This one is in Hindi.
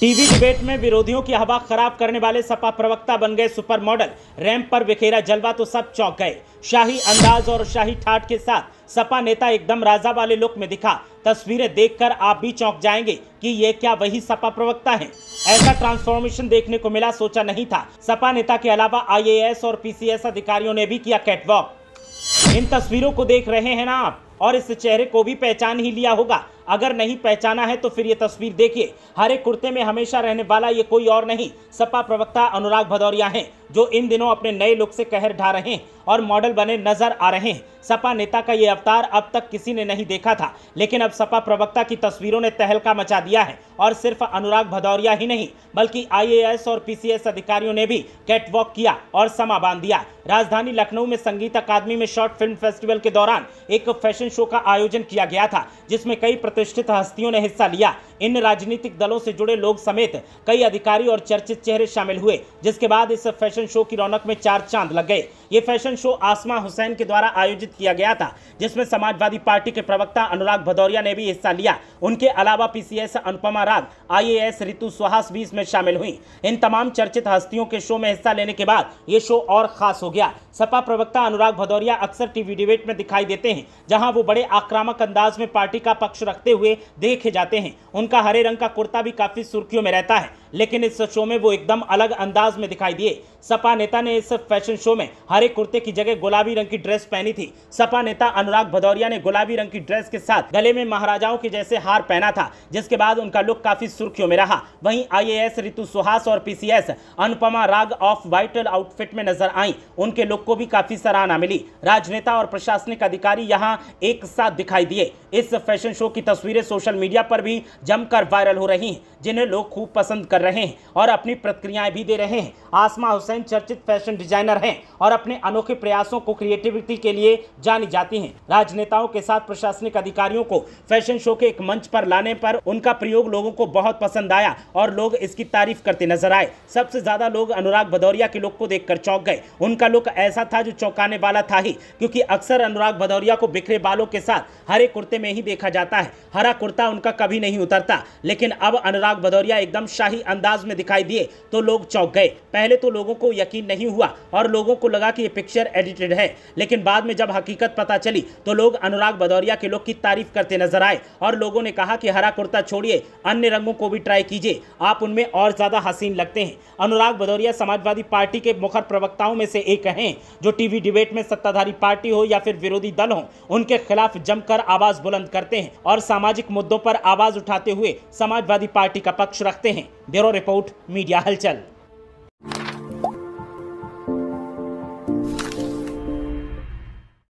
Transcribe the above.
टीवी डिबेट में विरोधियों की हवा खराब करने वाले सपा प्रवक्ता बन गए सुपर मॉडल रैंप पर बिखेरा जलवा तो सब चौंक गए शाही अंदाज और शाही ठाट के साथ सपा नेता एकदम राजा वाले लुक में दिखा तस्वीरें देखकर आप भी चौंक जाएंगे कि ये क्या वही सपा प्रवक्ता हैं ऐसा ट्रांसफॉर्मेशन देखने को मिला सोचा नहीं था सपा नेता के अलावा आई और पीसीएस अधिकारियों ने भी किया कैटवॉक इन तस्वीरों को देख रहे हैं ना आप और इस चेहरे को भी पहचान ही लिया होगा अगर नहीं पहचाना है तो फिर ये तस्वीर देखिए हरे कुर्ते में हमेशा रहने वाला ये कोई और नहीं सपा प्रवक्ता अनुराग भदौरिया हैं जो इन दिनों अपने नए लुक से कहर ढा रहे हैं और मॉडल बने नजर आ रहे हैं सपा नेता का ये अवतार अब तक किसी ने नहीं देखा था लेकिन अब सपा प्रवक्ता की तस्वीरों ने तहलका मचा दिया है और सिर्फ अनुराग भदौरिया ही नहीं बल्कि आईएएस और पीसीएस अधिकारियों ने भी कैटवॉक किया और समा बांध दिया राजधानी लखनऊ में संगीत अकादमी में शॉर्ट फिल्म फेस्टिवल के दौरान एक फैशन शो का आयोजन किया गया था जिसमें कई प्रतिष्ठित हस्तियों ने हिस्सा लिया इन राजनीतिक दलों से जुड़े लोग समेत कई अधिकारी और चर्चित चेहरे शामिल हुए जिसके बाद इस फैशन शो की रौनक में चार चांद लग गए ये फैशन शो आसमा हुसैन के द्वारा आयोजित किया गया था जिसमें समाजवादी पार्टी के प्रवक्ता अनुराग भदौरिया ने भी हिस्सा लिया उनके अलावा पीसीएस अनुपमा राग आईएएस रितु सुहास भी इसमें शामिल हुई इन तमाम चर्चित हस्तियों के शो में हिस्सा लेने के बाद ये शो और खास हो गया सपा प्रवक्ता अनुराग भदौरिया अक्सर टीवी डिबेट में दिखाई देते हैं जहाँ वो बड़े आक्रामक अंदाज में पार्टी का पक्ष रखते हुए देखे जाते हैं उनका हरे रंग का कुर्ता भी काफी सुर्खियों में रहता है लेकिन इस शो में वो एकदम अलग अंदाज में दिखाई दिए सपा नेता ने इस फैशन शो में हरे कुर्ते की जगह गुलाबी रंग की ड्रेस पहनी थी सपा नेता अनुराग भदौरिया ने गुलाबी रंग की ड्रेस के साथ गले में महाराजाओं के जैसे हार पहना था जिसके बाद उनका लुक काफी सुर्खियों में रहा वहीं आईएएस रितु सुहास और पीसीएस अनुपमा राग ऑफ वाइटल आउटफिट में नजर आई उनके लुक को भी काफी सराहना मिली राजनेता और प्रशासनिक अधिकारी यहाँ एक साथ दिखाई दिए इस फैशन शो की तस्वीरें सोशल मीडिया पर भी जमकर वायरल हो रही जिन्हें लोग खूब पसंद कर कर रहे हैं और अपनी प्रतिक्रियाएं भी दे रहे हैं आसमा हुसैन चर्चित फैशन डिजाइनर हैं और अपने अनोखे प्रयासों को क्रिएटिविटी के लिए जानी जाती हैं राजनेताओं के साथ प्रशासनिक अधिकारियों को फैशन शो के एक मंच पर लाने पर उनका प्रयोग लोगों को बहुत पसंद आया और लोग इसकी तारीफ करते नजर आए सबसे ज्यादा लोग अनुराग भदौरिया के लुक को देख चौंक गए उनका लुक ऐसा था जो चौंकाने वाला था ही क्योंकि अक्सर अनुराग भदौरिया को बिखरे बालों के साथ हरे कुर्ते में ही देखा जाता है हरा कुर्ता उनका कभी नहीं उतरता लेकिन अब अनुराग भदौरिया एकदम शाही अंदाज में दिखाई दिए तो लोग चौंक गए पहले तो लोगों को यकीन नहीं हुआ और लोगों को लगा कि ये पिक्चर एडिटेड है लेकिन बाद में जब हकीकत पता चली तो लोग अनुराग भदौरिया के लोग की तारीफ करते नजर आए और लोगों ने कहा कि हरा कुर्ता छोड़िए अन्य रंगों को भी ट्राई कीजिए आप उनमें और ज़्यादा हसीन लगते हैं अनुराग भदौरिया समाजवादी पार्टी के मुखर प्रवक्ताओं में से एक हैं जो टीवी डिबेट में सत्ताधारी पार्टी हो या फिर विरोधी दल हो उनके खिलाफ जमकर आवाज़ बुलंद करते हैं और सामाजिक मुद्दों पर आवाज़ उठाते हुए समाजवादी पार्टी का पक्ष रखते हैं ब्यूरो रिपोर्ट मीडिया हलचल